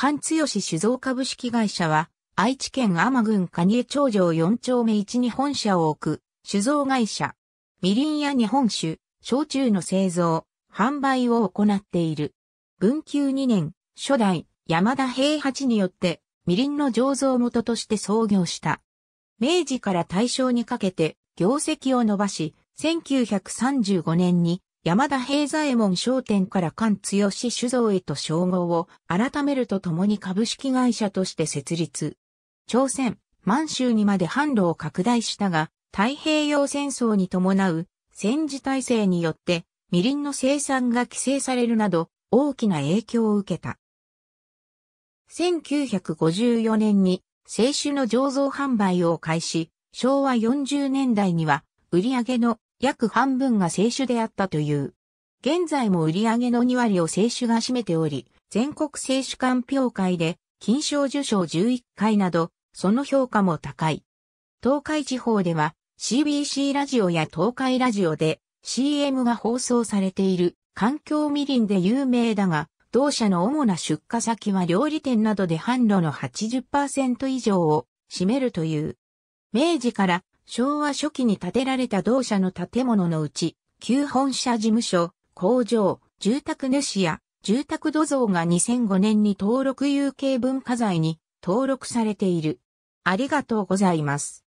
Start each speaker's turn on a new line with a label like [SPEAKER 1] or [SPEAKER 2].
[SPEAKER 1] 関強酒造株式会社は、愛知県天郡蟹江町城4丁目1に本社を置く、酒造会社。みりんや日本酒、焼酎の製造、販売を行っている。文久2年、初代、山田平八によって、みりんの醸造元として創業した。明治から大正にかけて、業績を伸ばし、1935年に山田平左衛門商店から菅強酒造へと称号を改めるとともに株式会社として設立。朝鮮、満州にまで販路を拡大したが、太平洋戦争に伴う戦時体制によってみりんの生産が規制されるなど大きな影響を受けた。1954年に清酒の醸造販売を開始、昭和40年代には売上の約半分が清酒であったという。現在も売り上げの2割を清酒が占めており、全国清酒鑑評会で金賞受賞11回など、その評価も高い。東海地方では CBC ラジオや東海ラジオで CM が放送されている環境みりんで有名だが、同社の主な出荷先は料理店などで販路の80%以上を占めるという。明治から昭和初期に建てられた同社の建物のうち、旧本社事務所、工場、住宅主や住宅土蔵が2005年に登録有形文化財に登録されている。ありがとうございます。